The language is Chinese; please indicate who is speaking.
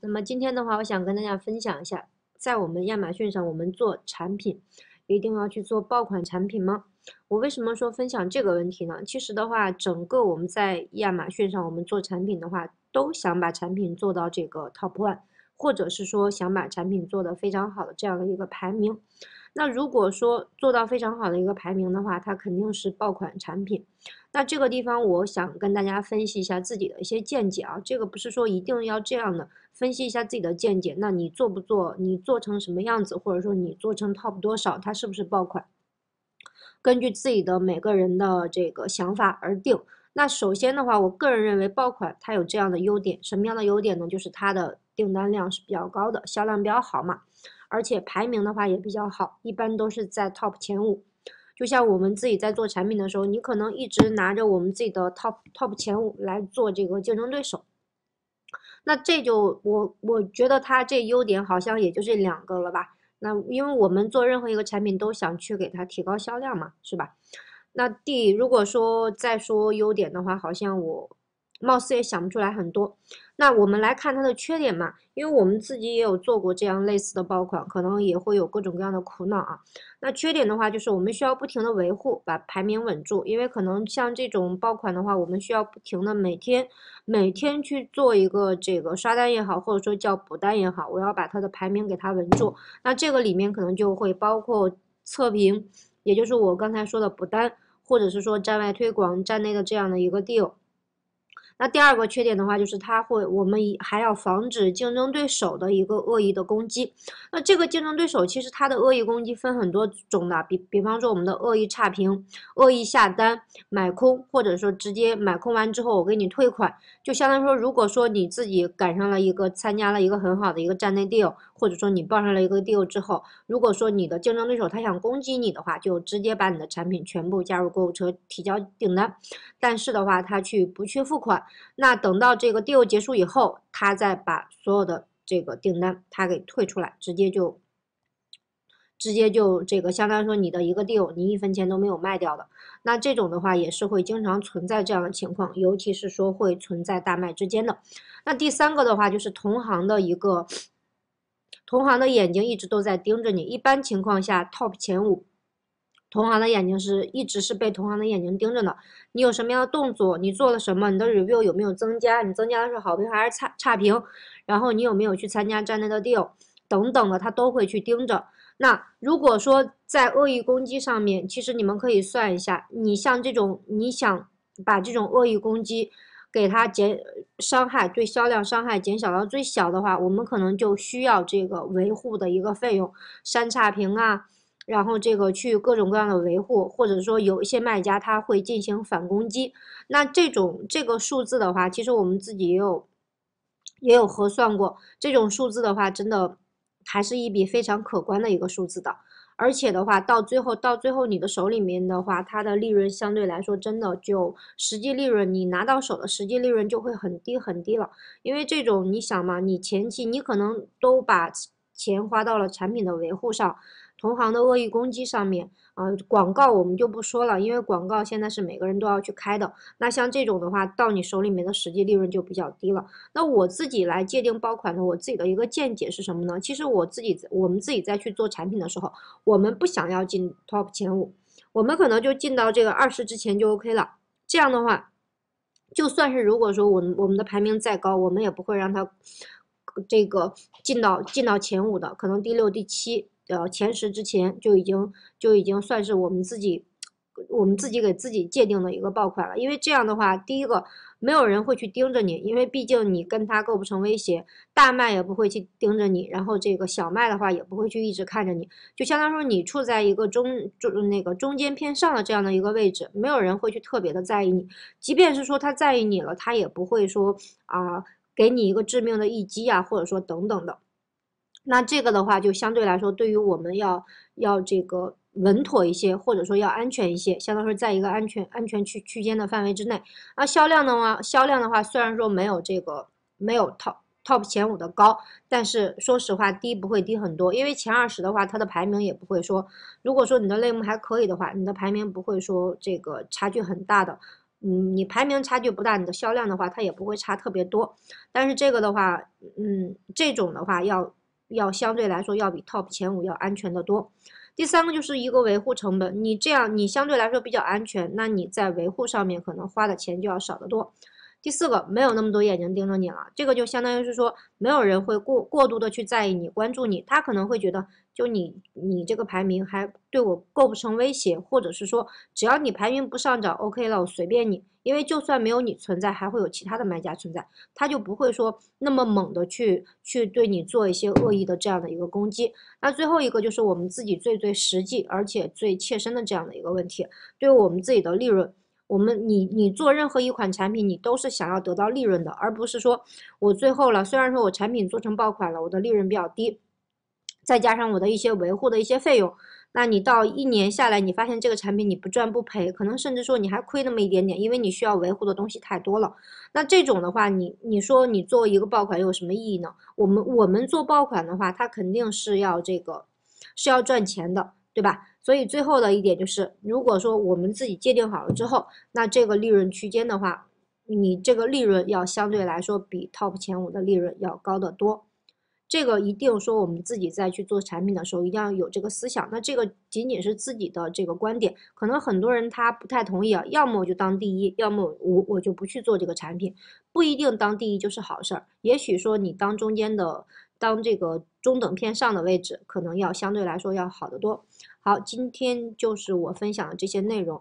Speaker 1: 那么今天的话，我想跟大家分享一下，在我们亚马逊上，我们做产品一定要去做爆款产品吗？我为什么说分享这个问题呢？其实的话，整个我们在亚马逊上，我们做产品的话，都想把产品做到这个 top one，或者是说想把产品做得非常好的这样的一个排名。那如果说做到非常好的一个排名的话，它肯定是爆款产品。那这个地方我想跟大家分析一下自己的一些见解啊，这个不是说一定要这样的。分析一下自己的见解，那你做不做，你做成什么样子，或者说你做成 top 多少，它是不是爆款？根据自己的每个人的这个想法而定。那首先的话，我个人认为爆款它有这样的优点，什么样的优点呢？就是它的订单量是比较高的，销量比较好嘛。而且排名的话也比较好，一般都是在 top 前五。就像我们自己在做产品的时候，你可能一直拿着我们自己的 top top 前五来做这个竞争对手。那这就我我觉得它这优点好像也就这两个了吧。那因为我们做任何一个产品都想去给它提高销量嘛，是吧？那第，如果说再说优点的话，好像我。貌似也想不出来很多，那我们来看它的缺点嘛，因为我们自己也有做过这样类似的爆款，可能也会有各种各样的苦恼啊。那缺点的话，就是我们需要不停的维护，把排名稳住，因为可能像这种爆款的话，我们需要不停的每天，每天去做一个这个刷单也好，或者说叫补单也好，我要把它的排名给它稳住。那这个里面可能就会包括测评，也就是我刚才说的补单，或者是说站外推广、站内的这样的一个 deal。那第二个缺点的话，就是它会我们还要防止竞争对手的一个恶意的攻击。那这个竞争对手其实它的恶意攻击分很多种的，比比方说我们的恶意差评、恶意下单、买空，或者说直接买空完之后我给你退款，就相当于说，如果说你自己赶上了一个参加了一个很好的一个站内 deal，或者说你报上了一个 deal 之后，如果说你的竞争对手他想攻击你的话，就直接把你的产品全部加入购物车提交订单，但是的话他去不去付款，那等到这个 deal 结束以后，他再把所有的这个订单他给退出来，直接就，直接就这个相当于说你的一个 deal，你一分钱都没有卖掉的。那这种的话也是会经常存在这样的情况，尤其是说会存在大卖之间的。那第三个的话就是同行的一个。同行的眼睛一直都在盯着你。一般情况下，Top 前五，同行的眼睛是一直是被同行的眼睛盯着的。你有什么样的动作？你做了什么？你的 Review 有没有增加？你增加的是好评还是差差评？然后你有没有去参加站内的 Deal 等等的？他都会去盯着。那如果说在恶意攻击上面，其实你们可以算一下，你像这种你想把这种恶意攻击。给他减伤害，对销量伤害减小到最小的话，我们可能就需要这个维护的一个费用，删差评啊，然后这个去各种各样的维护，或者说有一些卖家他会进行反攻击，那这种这个数字的话，其实我们自己也有也有核算过，这种数字的话，真的还是一笔非常可观的一个数字的。而且的话，到最后，到最后你的手里面的话，它的利润相对来说，真的就实际利润，你拿到手的实际利润就会很低很低了。因为这种，你想嘛，你前期你可能都把钱花到了产品的维护上。同行的恶意攻击上面啊，广告我们就不说了，因为广告现在是每个人都要去开的。那像这种的话，到你手里面的实际利润就比较低了。那我自己来界定爆款的，我自己的一个见解是什么呢？其实我自己我们自己在去做产品的时候，我们不想要进 top 前五，我们可能就进到这个二十之前就 OK 了。这样的话，就算是如果说我我们的排名再高，我们也不会让它这个进到进到前五的，可能第六、第七。呃，前十之前就已经就已经算是我们自己，我们自己给自己界定的一个爆款了。因为这样的话，第一个没有人会去盯着你，因为毕竟你跟他构不成威胁，大卖也不会去盯着你，然后这个小卖的话也不会去一直看着你，就相当于说你处在一个中中那个中间偏上的这样的一个位置，没有人会去特别的在意你。即便是说他在意你了，他也不会说啊给你一个致命的一击啊，或者说等等的。那这个的话，就相对来说，对于我们要要这个稳妥一些，或者说要安全一些，相当于在一个安全安全区区间的范围之内。那销量的话，销量的话，虽然说没有这个没有 top top 前五的高，但是说实话，低不会低很多。因为前二十的话，它的排名也不会说，如果说你的类目还可以的话，你的排名不会说这个差距很大的。嗯，你排名差距不大，你的销量的话，它也不会差特别多。但是这个的话，嗯，这种的话要。要相对来说要比 top 前五要安全得多。第三个就是一个维护成本，你这样你相对来说比较安全，那你在维护上面可能花的钱就要少得多。第四个，没有那么多眼睛盯着你了，这个就相当于是说，没有人会过过度的去在意你，关注你，他可能会觉得，就你你这个排名还对我构不成威胁，或者是说，只要你排名不上涨，OK 了，我随便你，因为就算没有你存在，还会有其他的卖家存在，他就不会说那么猛的去去对你做一些恶意的这样的一个攻击。那最后一个就是我们自己最最实际而且最切身的这样的一个问题，对我们自己的利润。我们你你做任何一款产品，你都是想要得到利润的，而不是说我最后了，虽然说我产品做成爆款了，我的利润比较低，再加上我的一些维护的一些费用，那你到一年下来，你发现这个产品你不赚不赔，可能甚至说你还亏那么一点点，因为你需要维护的东西太多了。那这种的话，你你说你做一个爆款有什么意义呢？我们我们做爆款的话，它肯定是要这个是要赚钱的，对吧？所以最后的一点就是，如果说我们自己界定好了之后，那这个利润区间的话，你这个利润要相对来说比 top 前五的利润要高得多。这个一定说我们自己在去做产品的时候，一定要有这个思想。那这个仅仅是自己的这个观点，可能很多人他不太同意啊。要么我就当第一，要么我我就不去做这个产品，不一定当第一就是好事儿。也许说你当中间的。当这个中等偏上的位置，可能要相对来说要好得多。好，今天就是我分享的这些内容。